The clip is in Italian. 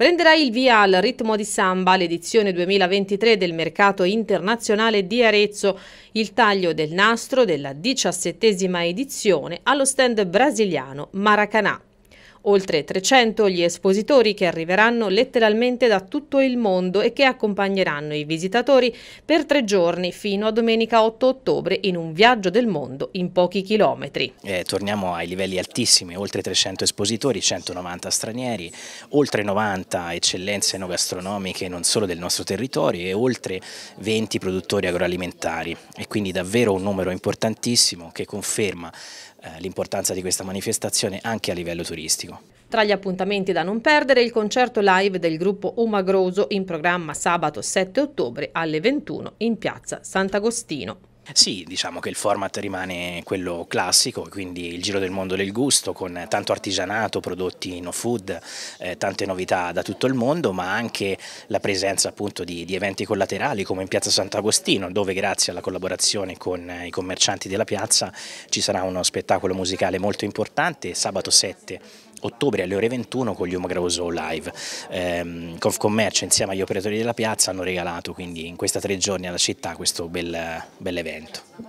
Prenderà il via al ritmo di samba l'edizione 2023 del mercato internazionale di Arezzo, il taglio del nastro della diciassettesima edizione allo stand brasiliano Maracanà. Oltre 300 gli espositori che arriveranno letteralmente da tutto il mondo e che accompagneranno i visitatori per tre giorni fino a domenica 8 ottobre in un viaggio del mondo in pochi chilometri. Eh, torniamo ai livelli altissimi, oltre 300 espositori, 190 stranieri, oltre 90 eccellenze enogastronomiche non solo del nostro territorio e oltre 20 produttori agroalimentari e quindi davvero un numero importantissimo che conferma eh, l'importanza di questa manifestazione anche a livello turistico. Tra gli appuntamenti da non perdere il concerto live del gruppo Umagroso in programma sabato 7 ottobre alle 21 in piazza Sant'Agostino. Sì, diciamo che il format rimane quello classico, quindi il giro del mondo del gusto con tanto artigianato, prodotti no food, eh, tante novità da tutto il mondo, ma anche la presenza appunto di, di eventi collaterali come in Piazza Sant'Agostino, dove grazie alla collaborazione con i commercianti della piazza ci sarà uno spettacolo musicale molto importante sabato 7 ottobre alle ore 21 con gli Umgraoso Live. Ehm, Confcommercio insieme agli operatori della piazza hanno regalato quindi in questi tre giorni alla città questo bel, bel evento.